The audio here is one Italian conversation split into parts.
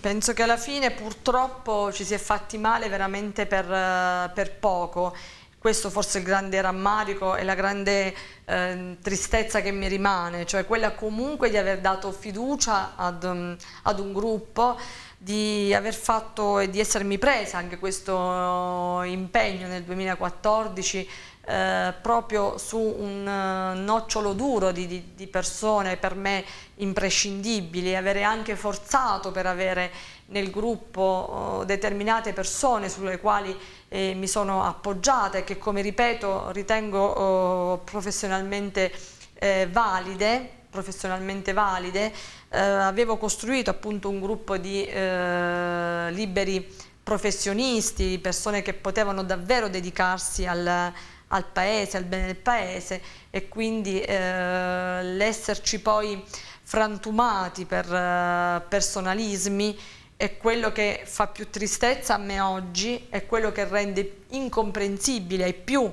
Penso che alla fine purtroppo ci si è fatti male veramente per, eh, per poco. Questo forse è il grande rammarico e la grande eh, tristezza che mi rimane, cioè quella comunque di aver dato fiducia ad, mm, ad un gruppo di aver fatto e di essermi presa anche questo eh, impegno nel 2014 eh, proprio su un eh, nocciolo duro di, di, di persone per me imprescindibili, avere anche forzato per avere nel gruppo eh, determinate persone sulle quali eh, mi sono appoggiata e che come ripeto ritengo eh, professionalmente eh, valide, professionalmente valide, eh, avevo costruito appunto un gruppo di eh, liberi professionisti, persone che potevano davvero dedicarsi al, al paese, al bene del paese e quindi eh, l'esserci poi frantumati per eh, personalismi è quello che fa più tristezza a me oggi, è quello che rende incomprensibile e più,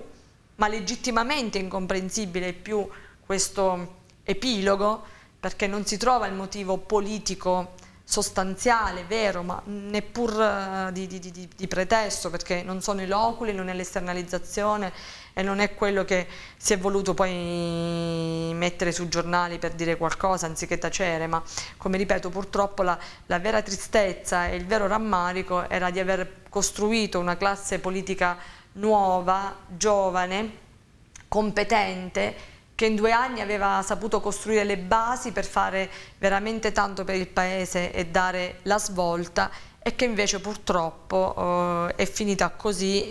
ma legittimamente incomprensibile e più questo epilogo perché non si trova il motivo politico sostanziale, vero, ma neppur eh, di, di, di, di pretesto, perché non sono i loculi, non è l'esternalizzazione e non è quello che si è voluto poi mettere sui giornali per dire qualcosa anziché tacere, ma come ripeto purtroppo la, la vera tristezza e il vero rammarico era di aver costruito una classe politica nuova, giovane, competente, che in due anni aveva saputo costruire le basi per fare veramente tanto per il Paese e dare la svolta e che invece purtroppo eh, è finita così.